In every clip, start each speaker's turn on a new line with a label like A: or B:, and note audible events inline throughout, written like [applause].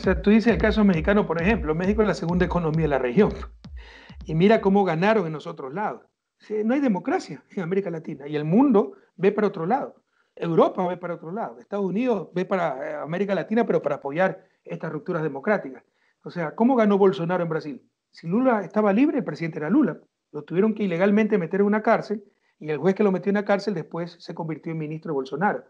A: O sea, tú dices el caso mexicano, por ejemplo, México es la segunda economía de la región. Y mira cómo ganaron en los otros lados. No hay democracia en América Latina y el mundo ve para otro lado. Europa ve para otro lado. Estados Unidos ve para eh, América Latina, pero para apoyar estas rupturas democráticas. O sea, ¿cómo ganó Bolsonaro en Brasil? Si Lula estaba libre, el presidente era Lula. Lo tuvieron que ilegalmente meter en una cárcel y el juez que lo metió en la cárcel después se convirtió en ministro de Bolsonaro.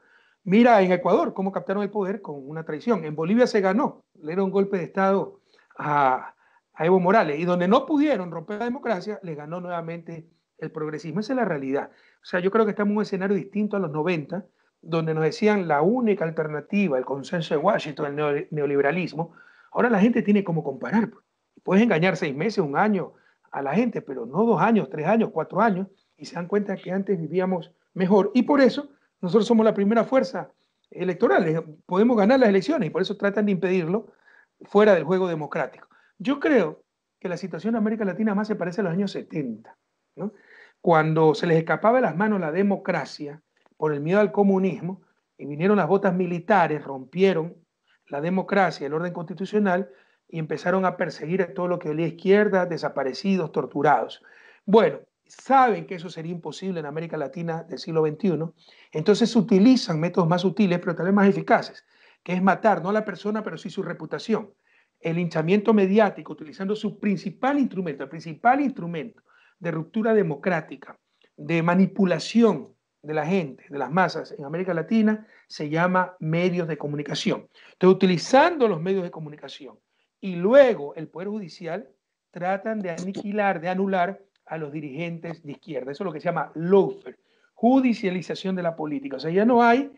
A: Mira en Ecuador cómo captaron el poder con una traición. En Bolivia se ganó, le dieron un golpe de Estado a, Evo Morales. Y donde no pudieron romper la democracia, le ganó nuevamente el progresismo. Esa es la realidad. O sea, yo creo que estamos en un escenario distinto a los 90, donde nos decían la única alternativa, el consenso de Washington, el neoliberalismo. Ahora la gente tiene como comparar. Pues. Puedes engañar seis meses, un año a la gente, pero no dos años, tres años, cuatro años, y se dan cuenta que antes vivíamos mejor. Y por eso nosotros somos la primera fuerza electoral, podemos ganar las elecciones y por eso tratan de impedirlo fuera del juego democrático. Yo creo que la situación en América Latina más se parece a los años 70, cuando se les escapaba de las manos la democracia por el miedo al comunismo y vinieron las botas militares, rompieron la democracia, el orden constitucional y empezaron a perseguir a todo lo que olía izquierda, desaparecidos, torturados. Bueno, saben que eso sería imposible en América Latina del siglo XXI, entonces utilizan métodos más sutiles, pero tal vez más eficaces, que es matar no a la persona, pero sí su reputación. El hinchamiento mediático, utilizando su principal instrumento, el principal instrumento de ruptura democrática, de manipulación de la gente, de las masas en América Latina, se llama medios de comunicación. Entonces, utilizando los medios de comunicación y luego el Poder Judicial, tratan de aniquilar, de anular a los dirigentes de izquierda. Eso es lo que se llama lawfare, judicialización de la política. O sea, ya no hay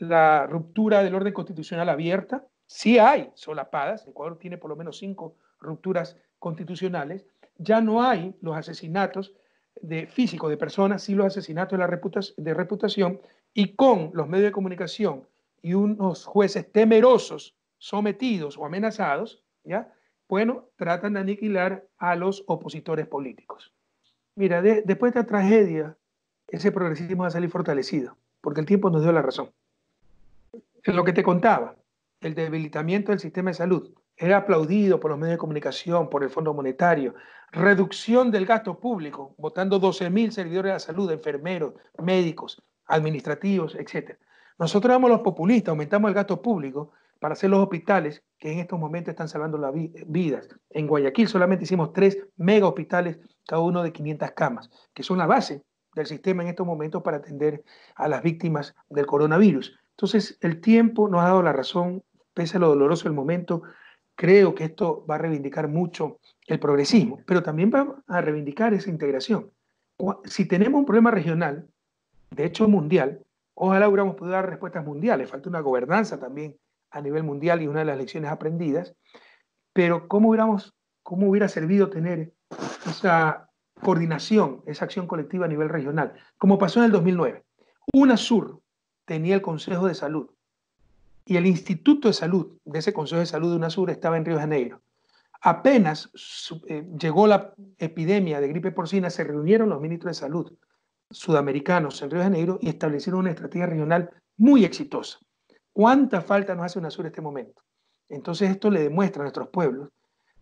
A: la ruptura del orden constitucional abierta, sí hay solapadas, Ecuador tiene por lo menos cinco rupturas constitucionales, ya no hay los asesinatos de físicos de personas, sí los asesinatos de, la reputación, de reputación, y con los medios de comunicación y unos jueces temerosos, sometidos o amenazados, ¿ya? Bueno, tratan de aniquilar a los opositores políticos. Mira, después de esta tragedia, ese progresismo va a salir fortalecido, porque el tiempo nos dio la razón. lo que te contaba, el debilitamiento del sistema de salud era aplaudido por los medios de comunicación, por el Fondo Monetario, reducción del gasto público, votando 12.000 servidores de la salud, enfermeros, médicos, administrativos, etc. Nosotros éramos los populistas, aumentamos el gasto público para hacer los hospitales que en estos momentos están salvando las vidas. En Guayaquil solamente hicimos tres mega hospitales, cada uno de 500 camas, que son la base del sistema en estos momentos para atender a las víctimas del coronavirus. Entonces, el tiempo nos ha dado la razón, pese a lo doloroso del momento, creo que esto va a reivindicar mucho el progresismo, pero también va a reivindicar esa integración. Si tenemos un problema regional, de hecho mundial, ojalá hubiéramos podido dar respuestas mundiales, falta una gobernanza también a nivel mundial y una de las lecciones aprendidas, pero ¿cómo, hubiera servido tener esa coordinación, esa acción colectiva a nivel regional? Como pasó en el 2009, UNASUR tenía el Consejo de Salud y el Instituto de Salud de ese Consejo de Salud de UNASUR estaba en Río de Janeiro. Apenas eh, llegó la epidemia de gripe porcina, se reunieron los ministros de salud sudamericanos en Río de Janeiro y establecieron una estrategia regional muy exitosa cuánta falta nos hace UNASUR en este momento. Entonces esto le demuestra a nuestros pueblos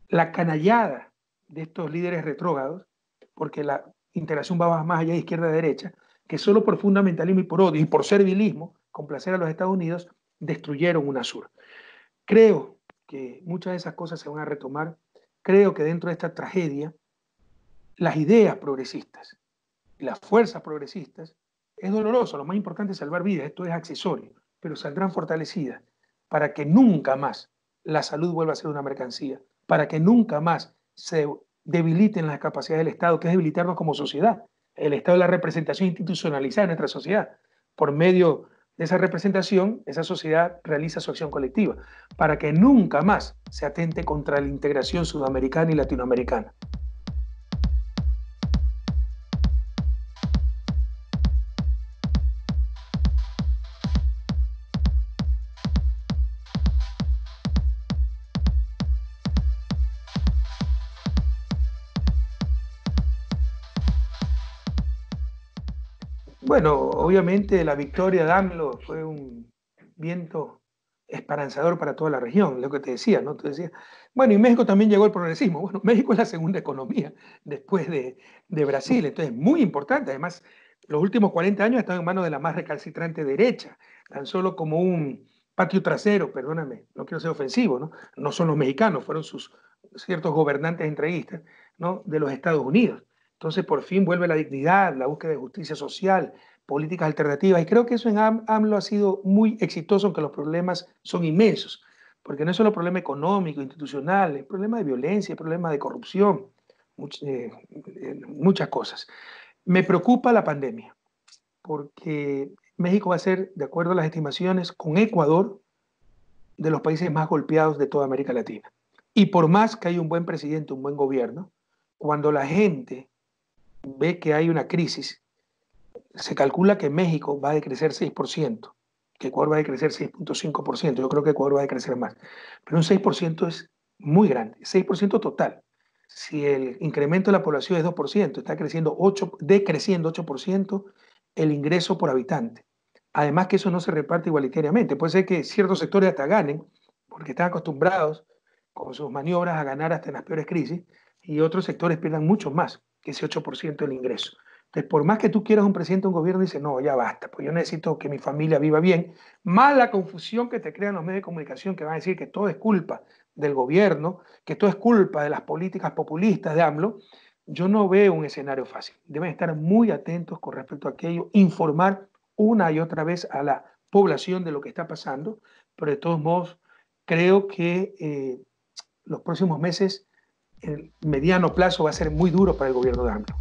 A: la canallada de estos líderes retrógados porque la integración va más allá de izquierda a derecha, que solo por fundamentalismo y por odio y por servilismo, complacer a los Estados Unidos, destruyeron UNASUR. Creo que muchas de esas cosas se van a retomar. Creo que dentro de esta tragedia, las ideas progresistas las fuerzas progresistas es doloroso. Lo más importante es salvar vidas. Esto es accesorio pero saldrán fortalecidas para que nunca más la salud vuelva a ser una mercancía, para que nunca más se debiliten las capacidades del Estado, que es debilitarnos como sociedad. El Estado es la representación institucionalizada de nuestra sociedad. Por medio de esa representación, esa sociedad realiza su acción colectiva, para que nunca más se atente contra la integración sudamericana y latinoamericana. Bueno, obviamente la victoria de AMLO fue un viento esperanzador para toda la región, lo que te decía, ¿no? Te decía, bueno, y México también llegó al progresismo. Bueno, [laughs] México es la segunda economía después de, de Brasil, entonces muy importante. Además, los últimos 40 años ha estado en manos de la más recalcitrante derecha, tan solo como un patio trasero, perdóname, no quiero ser ofensivo, ¿no? No son los mexicanos, fueron sus ciertos gobernantes entreguistas, ¿no? De los Estados Unidos. Entonces por fin vuelve la dignidad, la búsqueda de justicia social, políticas alternativas. Y creo que eso en AMLO ha sido muy exitoso, aunque los problemas son inmensos, porque no es solo problema económico, institucional, es problema de violencia, es problema de corrupción, eh, muchas cosas. Me preocupa la pandemia, porque México va a ser, de acuerdo a las estimaciones, con Ecuador, de los países más golpeados de toda América Latina. Y por más que hay un buen presidente, un buen gobierno, cuando la gente ve que hay una crisis, se calcula que México va a decrecer 6%, que Ecuador va a decrecer 6.5%, yo creo que Ecuador va a decrecer más, pero un 6% es muy grande, 6% total. Si el incremento de la población es 2%, está creciendo 8, decreciendo 8% el ingreso por habitante. Además que eso no se reparte igualitariamente. Puede ser que ciertos sectores hasta ganen, porque están acostumbrados con sus maniobras a ganar hasta en las peores crisis, y otros sectores pierdan mucho más que ese 8% del ingreso. Entonces, por más que tú quieras un presidente de un gobierno, dice, no, ya basta, pues yo necesito que mi familia viva bien, más la confusión que te crean los medios de comunicación que van a decir que todo es culpa del gobierno, que todo es culpa de las políticas populistas de AMLO, yo no veo un escenario fácil. Deben estar muy atentos con respecto a aquello, informar una y otra vez a la población de lo que está pasando, pero de todos modos, creo que eh, los próximos meses el mediano plazo va a ser muy duro para el gobierno de AMLO.